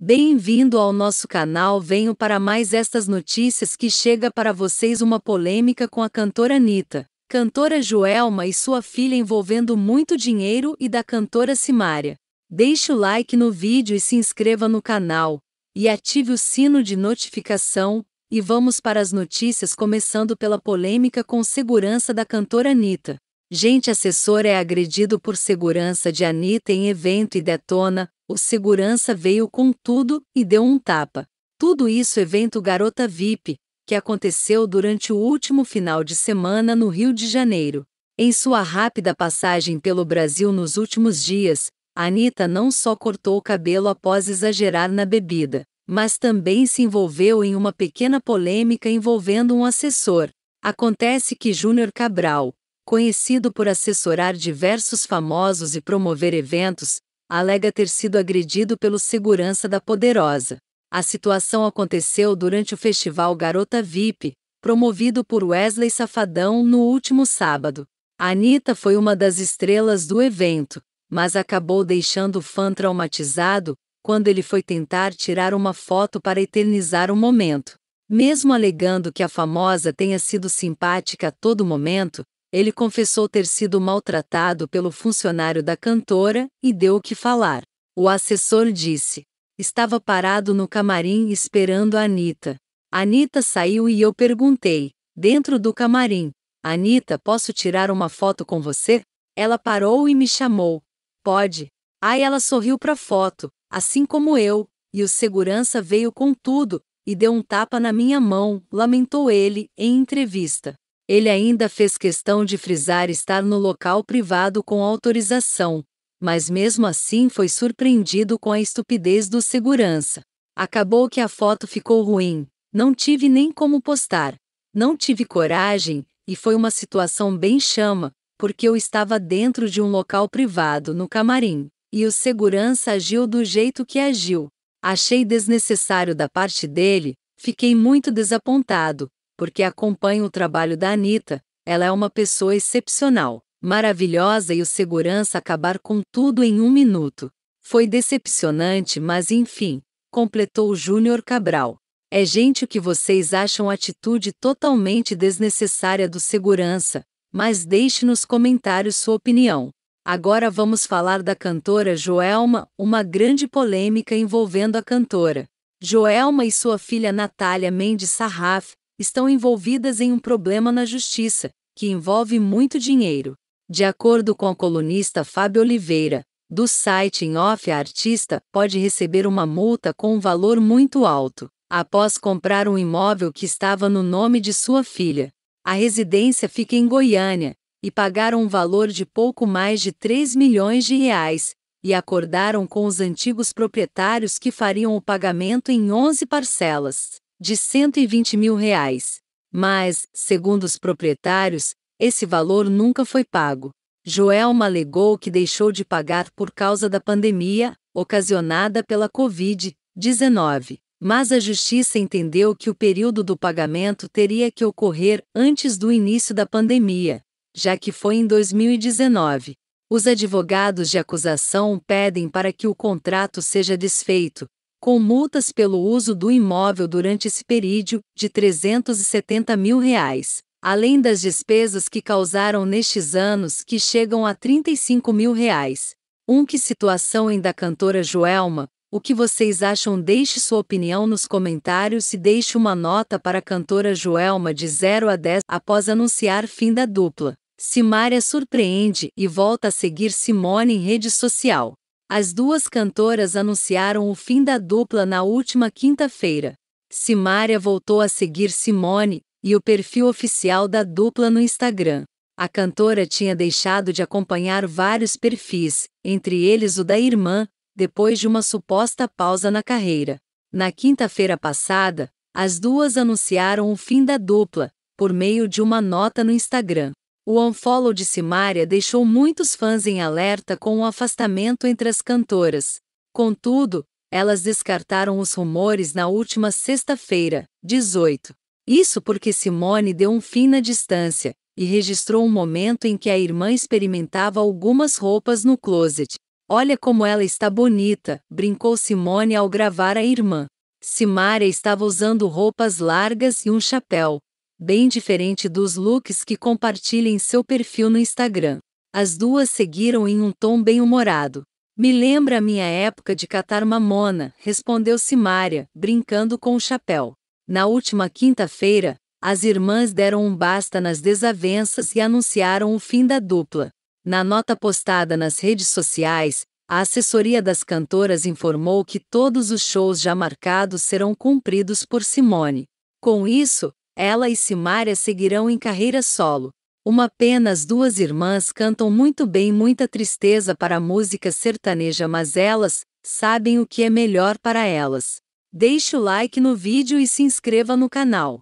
Bem-vindo ao nosso canal. Venho para mais estas notícias que chega para vocês uma polêmica com a cantora Anitta, cantora Joelma e sua filha envolvendo muito dinheiro e da cantora Simária. Deixe o like no vídeo e se inscreva no canal e ative o sino de notificação. E vamos para as notícias começando pela polêmica com segurança da cantora Anitta. Gente assessor é agredido por segurança de Anitta em evento e detona, o segurança veio com tudo e deu um tapa. Tudo isso evento Garota VIP, que aconteceu durante o último final de semana no Rio de Janeiro. Em sua rápida passagem pelo Brasil nos últimos dias, Anitta não só cortou o cabelo após exagerar na bebida, mas também se envolveu em uma pequena polêmica envolvendo um assessor. Acontece que Júnior Cabral, conhecido por assessorar diversos famosos e promover eventos, alega ter sido agredido pelo segurança da poderosa. A situação aconteceu durante o festival Garota VIP, promovido por Wesley Safadão no último sábado. A Anitta foi uma das estrelas do evento, mas acabou deixando o fã traumatizado quando ele foi tentar tirar uma foto para eternizar o momento. Mesmo alegando que a famosa tenha sido simpática a todo momento, ele confessou ter sido maltratado pelo funcionário da cantora e deu o que falar. O assessor disse: Estava parado no camarim esperando a Anitta. Anitta saiu e eu perguntei: Dentro do camarim, Anitta, posso tirar uma foto com você? Ela parou e me chamou. Pode. Aí ela sorriu para a foto, assim como eu, e o segurança veio com tudo e deu um tapa na minha mão, lamentou ele em entrevista. Ele ainda fez questão de frisar estar no local privado com autorização, mas mesmo assim foi surpreendido com a estupidez do segurança. Acabou que a foto ficou ruim, não tive nem como postar, não tive coragem, e foi uma situação bem chama, porque eu estava dentro de um local privado no camarim, e o segurança agiu do jeito que agiu. Achei desnecessário da parte dele, fiquei muito desapontado, porque acompanho o trabalho da Anitta, ela é uma pessoa excepcional, maravilhosa e o segurança acabar com tudo em um minuto. Foi decepcionante, mas enfim, completou Júnior Cabral. É gente o que vocês acham atitude totalmente desnecessária do segurança, mas deixe nos comentários sua opinião. Agora vamos falar da cantora Joelma, uma grande polêmica envolvendo a cantora. Joelma e sua filha Natália Mendes Sarraf estão envolvidas em um problema na justiça, que envolve muito dinheiro. De acordo com a colunista Fábio Oliveira, do site em off, a artista pode receber uma multa com um valor muito alto, após comprar um imóvel que estava no nome de sua filha. A residência fica em Goiânia, e pagaram um valor de pouco mais de 3 milhões de reais, e acordaram com os antigos proprietários que fariam o pagamento em 11 parcelas de 120 mil reais. Mas, segundo os proprietários, esse valor nunca foi pago. Joelma alegou que deixou de pagar por causa da pandemia, ocasionada pela Covid-19, mas a justiça entendeu que o período do pagamento teria que ocorrer antes do início da pandemia, já que foi em 2019. Os advogados de acusação pedem para que o contrato seja desfeito, com multas pelo uso do imóvel durante esse período, de R$ 370 mil, reais, além das despesas que causaram nestes anos, que chegam a R$ 35 mil. Reais. Um que situação em da cantora Joelma, o que vocês acham? Deixe sua opinião nos comentários e deixe uma nota para a cantora Joelma de 0 a 10 após anunciar fim da dupla. Simária surpreende e volta a seguir Simone em rede social. As duas cantoras anunciaram o fim da dupla na última quinta-feira. Simária voltou a seguir Simone e o perfil oficial da dupla no Instagram. A cantora tinha deixado de acompanhar vários perfis, entre eles o da irmã, depois de uma suposta pausa na carreira. Na quinta-feira passada, as duas anunciaram o fim da dupla, por meio de uma nota no Instagram. O unfollow de Simaria deixou muitos fãs em alerta com o afastamento entre as cantoras. Contudo, elas descartaram os rumores na última sexta-feira, 18. Isso porque Simone deu um fim na distância e registrou um momento em que a irmã experimentava algumas roupas no closet. Olha como ela está bonita, brincou Simone ao gravar a irmã. Simária estava usando roupas largas e um chapéu bem diferente dos looks que compartilha em seu perfil no Instagram. As duas seguiram em um tom bem humorado. Me lembra a minha época de catar mamona, respondeu Simária, brincando com o chapéu. Na última quinta-feira, as irmãs deram um basta nas desavenças e anunciaram o fim da dupla. Na nota postada nas redes sociais, a assessoria das cantoras informou que todos os shows já marcados serão cumpridos por Simone. Com isso, ela e Simária seguirão em carreira solo. Uma apenas duas irmãs cantam muito bem muita tristeza para a música sertaneja, mas elas sabem o que é melhor para elas. Deixe o like no vídeo e se inscreva no canal.